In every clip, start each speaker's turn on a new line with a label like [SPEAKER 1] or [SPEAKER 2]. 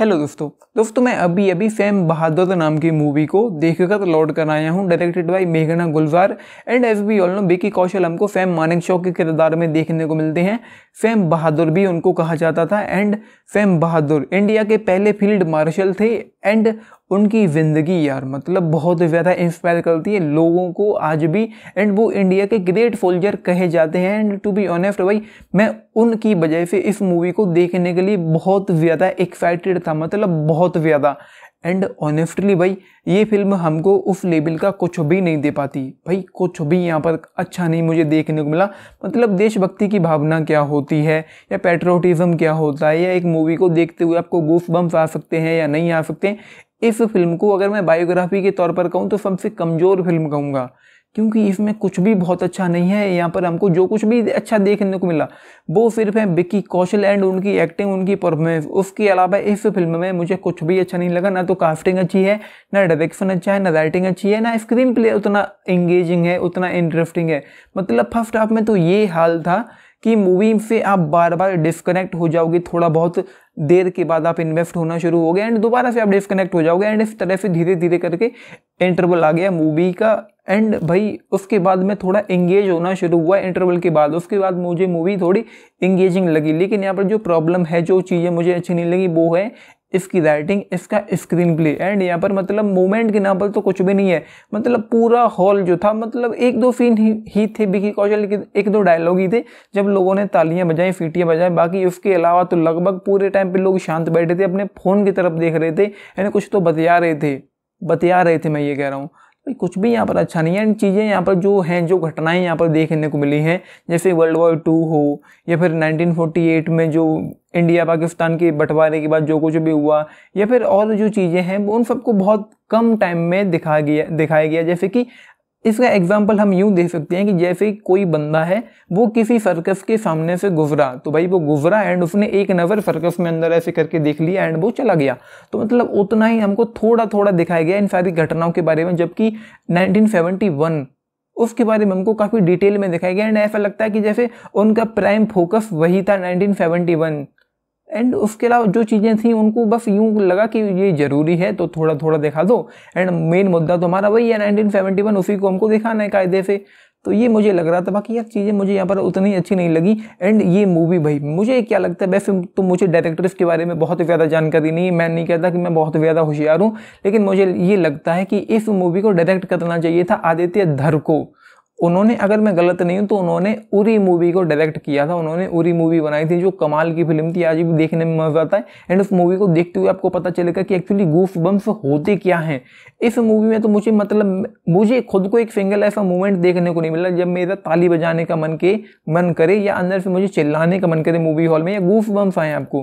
[SPEAKER 1] hello दोस्तों दोस्तों मैं अभी अभी फैम बहादुर नाम की मूवी को देखकर लौट कर आया हूँ डायरेक्टेड बाय मेघना Gulzar and as we all know Vicky Kaushal हमको फैम मानिक शॉ के किरदार में देखने को मिलते हैं फैम बहादुर भी उनको कहा जाता था एंड फैम बहादुर इंडिया के पहले फील्ड मार्शल थे एंड उनकी ज़िंदगी यार मतलब बहुत ज़्यादा इंस्पायर करती है लोगों को आज भी एंड वो इंडिया के ग्रेट सोल्जर कहे जाते हैं एंड टू बी ऑनेस्ट भाई मैं उनकी वजह से इस मूवी को देखने के लिए बहुत ज़्यादा एक्साइटेड था मतलब बहुत ज़्यादा एंड ऑनेस्टली भाई ये फिल्म हमको उस लेवल का कुछ भी नहीं दे पाती भाई कुछ भी यहाँ पर अच्छा नहीं मुझे देखने को मिला मतलब देशभक्ति की भावना क्या होती है या पेट्रोटिज़म क्या होता है या एक मूवी को देखते हुए आपको गूफ बम्स आ सकते हैं या नहीं आ सकते इस फिल्म को अगर मैं बायोग्राफी के तौर पर कहूँ तो सबसे कमज़ोर फिल्म कहूँगा क्योंकि इसमें कुछ भी बहुत अच्छा नहीं है यहाँ पर हमको जो कुछ भी अच्छा देखने को मिला वो सिर्फ है बिक्की कौशल एंड उनकी एक्टिंग उनकी परफॉर्मेंस उसके अलावा इस फिल्म में मुझे कुछ भी अच्छा नहीं लगा ना तो कास्टिंग अच्छी है ना डायरेक्शन अच्छा है ना राइटिंग अच्छी है ना स्क्रीन प्ले उतना एंगेजिंग है उतना इंटरेस्टिंग है मतलब फर्स्ट हाफ में तो ये हाल था कि मूवी से आप बार बार डिस्कनेक्ट हो जाओगे थोड़ा बहुत देर के बाद आप इन्वेस्ट होना शुरू हो गए एंड दोबारा से आप डिस्कनेक्ट हो जाओगे एंड इस तरह से धीरे धीरे करके इंटरवल आ गया मूवी का एंड भाई उसके बाद मैं थोड़ा इंगेज होना शुरू हुआ इंटरवल के बाद उसके बाद मुझे मूवी थोड़ी इंगेजिंग लगी लेकिन यहाँ पर जो प्रॉब्लम है जो चीज़ें मुझे अच्छी नहीं लगी वो है इसकी राइटिंग इसका स्क्रीन प्ले एंड यहाँ पर मतलब मोमेंट के नाम पर तो कुछ भी नहीं है मतलब पूरा हॉल जो था मतलब एक दो सीन ही, ही थे बिकी कौशल के एक दो डायलॉग ही थे जब लोगों ने तालियां बजाई फीटियाँ बजाई बाकी उसके अलावा तो लगभग पूरे टाइम पे लोग शांत बैठे थे अपने फ़ोन की तरफ देख रहे थे यानी कुछ तो बतिया रहे थे बतिया रहे थे मैं ये कह रहा हूँ भाई कुछ भी यहाँ पर अच्छा नहीं है एंड चीज़ें यहाँ पर जो हैं जो घटनाएं यहाँ पर देखने को मिली हैं जैसे वर्ल्ड वॉर टू हो या फिर 1948 में जो इंडिया पाकिस्तान के बंटवारे के बाद जो कुछ भी हुआ या फिर और जो चीज़ें हैं वो उन सबको बहुत कम टाइम में दिखा गया दिखाया गया जैसे कि इसका एग्जाम्पल हम यूँ दे सकते हैं कि जैसे कोई बंदा है वो किसी सर्कस के सामने से गुजरा तो भाई वो गुजरा एंड उसने एक नज़र सर्कस में अंदर ऐसे करके देख लिया एंड वो चला गया तो मतलब उतना ही हमको थोड़ा थोड़ा दिखाया गया इन सारी घटनाओं के बारे में जबकि नाइनटीन उसके बारे में हमको काफ़ी डिटेल में दिखाया गया एंड ऐसा लगता है कि जैसे उनका प्राइम फोकस वही था नाइनटीन एंड उसके अलावा जो चीज़ें थी उनको बस यूँ लगा कि ये ज़रूरी है तो थोड़ा थोड़ा दिखा दो एंड मेन मुद्दा तो हमारा वही है नाइनटीन सेवेंटी वन उसी को हमको दिखाना है कायदे से तो ये मुझे लग रहा था बाकी यार चीज़ें मुझे यहाँ पर उतनी अच्छी नहीं लगी एंड ये मूवी भाई मुझे क्या लगता है वैसे तो मुझे डायरेक्टर्स के बारे में बहुत ज़्यादा जानकारी नहीं है मैं नहीं कहता कि मैं बहुत ज़्यादा होशियार हूँ लेकिन मुझे ये लगता है कि इस मूवी को डायरेक्ट करना चाहिए था आदित्य धर को उन्होंने अगर मैं गलत नहीं हूँ तो उन्होंने उरी मूवी को डायरेक्ट किया था उन्होंने उरी मूवी बनाई थी जो कमाल की फिल्म थी आज भी देखने में मज़ा आता है एंड उस मूवी को देखते हुए आपको पता चलेगा कि एक्चुअली गूफ बम्स होते क्या हैं इस मूवी में तो मुझे मतलब मुझे खुद को एक सिंगल ऐसा मूवमेंट देखने को नहीं मिला जब मेरा ताली बजाने का मन के मन करे या अंदर से मुझे चिल्लाने का मन करे मूवी हॉल में या गूफ बम्स आए आपको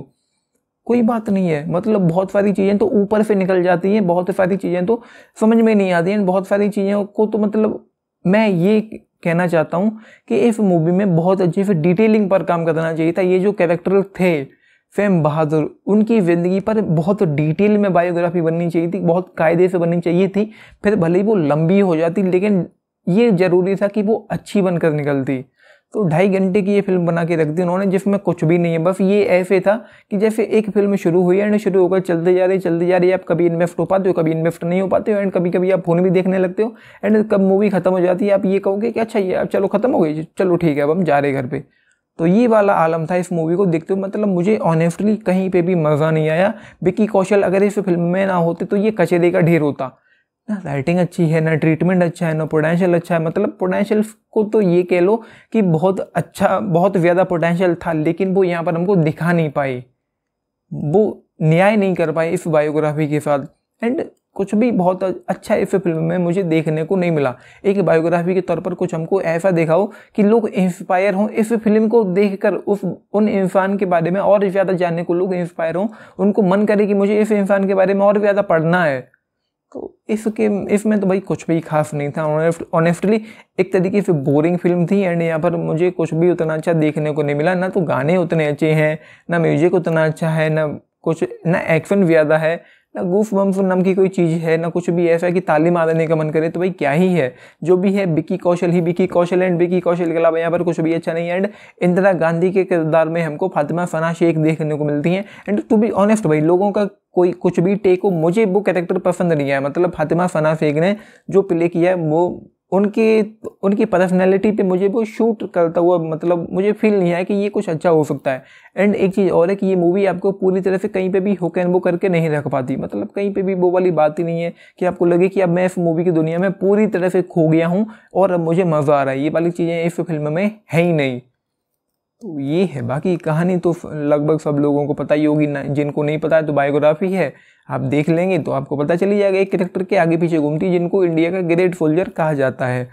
[SPEAKER 1] कोई बात नहीं है मतलब बहुत सारी चीज़ें तो ऊपर से निकल जाती हैं बहुत सारी चीज़ें तो समझ में नहीं आती हैं बहुत सारी चीज़ों को तो मतलब मैं ये कहना चाहता हूँ कि इस मूवी में बहुत अच्छे से डिटेलिंग पर काम करना चाहिए था ये जो कैरेक्टर थे फेम बहादुर उनकी ज़िंदगी पर बहुत डिटेल में बायोग्राफी बननी चाहिए थी बहुत कायदे से बननी चाहिए थी फिर भले ही वो लंबी हो जाती लेकिन ये ज़रूरी था कि वो अच्छी बनकर निकलती तो ढाई घंटे की ये फिल्म बना के रख दी उन्होंने जिसमें कुछ भी नहीं है बस ये ऐसे था कि जैसे एक फिल्म शुरू हुई एंड शुरू होकर चलते जा रही चलते जा रही है आप कभी इन्वेस्ट हो पाते हो कभी इन्वेस्ट नहीं हो पाते हो एंड कभी कभी आप फोन भी देखने लगते हो एंड कब मूवी खत्म हो जाती है आप ये कहोगे कि अच्छा ये अब चलो खत्म हो गई चलो ठीक है अब हम जा रहे घर पर तो ये वाला आलम था इस मूवी को देखते हुए मतलब मुझे ऑनेस्टली कहीं पे भी मज़ा नहीं आया विक्की कौशल अगर इस फिल्म में ना होते तो ये कचरे का ढेर होता ना राइटिंग अच्छी है ना ट्रीटमेंट अच्छा है ना पोटेंशियल अच्छा है मतलब पोटेंशियल को तो ये कह लो कि बहुत अच्छा बहुत ज़्यादा पोटेंशियल था लेकिन वो यहाँ पर हमको दिखा नहीं पाई वो न्याय नहीं कर पाए इस बायोग्राफी के साथ एंड कुछ भी बहुत अच्छा इस फिल्म में मुझे देखने को नहीं मिला एक बायोग्राफी के तौर पर कुछ हमको ऐसा देखा हो कि लोग इंस्पायर हों इस फिल्म को देखकर उस उन इंसान के बारे में और ज़्यादा जानने को लोग इंस्पायर हों उनको मन करे कि मुझे इस इंसान के बारे में और ज़्यादा पढ़ना है तो इफ़ के इफ़ में तो भाई कुछ भी खास नहीं था ऑनेस्टली एक तरीके से बोरिंग फिल्म थी एंड यहाँ पर मुझे कुछ भी उतना अच्छा देखने को नहीं मिला ना तो गाने उतने अच्छे हैं ना म्यूजिक उतना अच्छा है ना कुछ ना एक्शन ज़्यादा है ना गुफ वम्फ नम की कोई चीज़ है ना कुछ भी ऐसा है कि तालीम आने का मन करे तो भाई क्या ही है जो भी है बिकी कौशल ही बिकी कौशल एंड बिकी कौशल के अलावा यहाँ पर कुछ भी अच्छा नहीं है एंड इंदिरा गांधी के किरदार में हमको फातिमा फना शेख देखने को मिलती हैं एंड टू बी ऑनेस्ट भाई लोगों का कोई कुछ भी टेक हो मुझे वो कैरेक्टर पसंद नहीं आया मतलब फातिमा फना शेख ने जो प्ले किया है वो उनकी उनकी पर्सनैलिटी पे मुझे वो शूट करता हुआ मतलब मुझे फील नहीं आया कि ये कुछ अच्छा हो सकता है एंड एक चीज़ और है कि ये मूवी आपको पूरी तरह से कहीं पे भी हुक एंड वो करके नहीं रख पाती मतलब कहीं पे भी वो वाली बात ही नहीं है कि आपको लगे कि अब मैं इस मूवी की दुनिया में पूरी तरह से खो गया हूँ और अब मुझे मज़ा आ रहा है ये वाली चीज़ें इस फिल्म में है ही नहीं तो ये है बाकी कहानी तो लगभग सब लोगों को पता ही होगी ना जिनको नहीं पता है तो बायोग्राफी है आप देख लेंगे तो आपको पता चली जाएगा एक करेक्टर के आगे पीछे घूमती जिनको इंडिया का ग्रेट सोल्जर कहा जाता है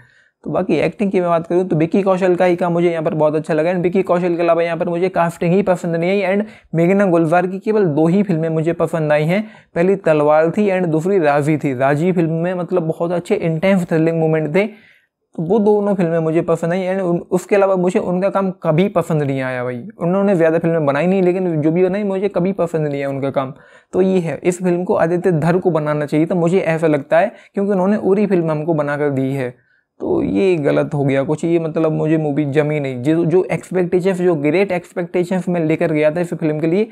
[SPEAKER 1] तो बाकी एक्टिंग की मैं बात करूँ तो बिक्की कौशल का ही काम मुझे यहाँ पर बहुत अच्छा लगा एंड बिक्की कौशल के अलावा यहाँ पर मुझे काफ्टिंग ही पसंद नहीं आई एंड मेघना गुलजार की केवल दो ही फिल्में मुझे पसंद आई हैं पहली तलवार थी एंड दूसरी राजी थी राजी फिल्म में मतलब बहुत अच्छे इंटेंस थ्रिलिंग मूवमेंट थे तो वो दोनों फिल्में मुझे पसंद आई एंड उसके अलावा मुझे उनका काम कभी पसंद नहीं आया भाई उन्होंने ज़्यादा फिल्में बनाई नहीं लेकिन जो भी बनाई मुझे कभी पसंद नहीं आया उनका काम तो ये है इस फिल्म को आदित्य धर को बनाना चाहिए तो मुझे ऐसा लगता है क्योंकि उन्होंने उरी फिल्म हमको बनाकर दी है तो ये गलत हो गया कुछ ये मतलब मुझे मूवी जमी नहीं जो जो एक्सपेक्टेशंस जो ग्रेट एक्सपेक्टेशंस मैं लेकर गया था इस फिल्म के लिए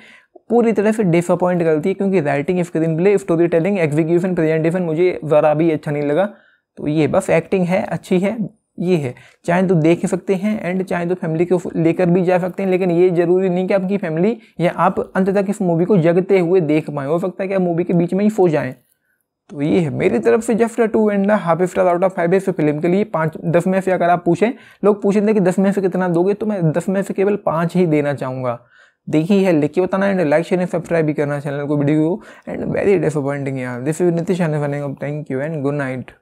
[SPEAKER 1] पूरी तरह से डिसअपॉइंट करती है क्योंकि writing screenplay storytelling execution presentation मुझे ज़रा भी अच्छा नहीं लगा तो ये बस एक्टिंग है अच्छी है ये है चाहे तो देख सकते हैं एंड चाहे तो फैमिली को लेकर भी जा सकते हैं लेकिन ये जरूरी नहीं कि आपकी फैमिली या आप अंत तक इस मूवी को जगते हुए देख पाए हो सकता है कि आप मूवी के बीच में ही सो जाएँ तो ये है मेरी तरफ से just two and half star out of five से फिल्म के लिए पाँच दस में से अगर आप पूछें लोग पूछें थे कि दस में से कितना दोगे तो मैं दस में से केवल पाँच ही देना चाहूँगा देखी है लिख के बताना and like share and subscribe भी करना चैनल को वीडियो एंड वेरी डिसअपॉइंटिंग यार this is Nitish thank you and good night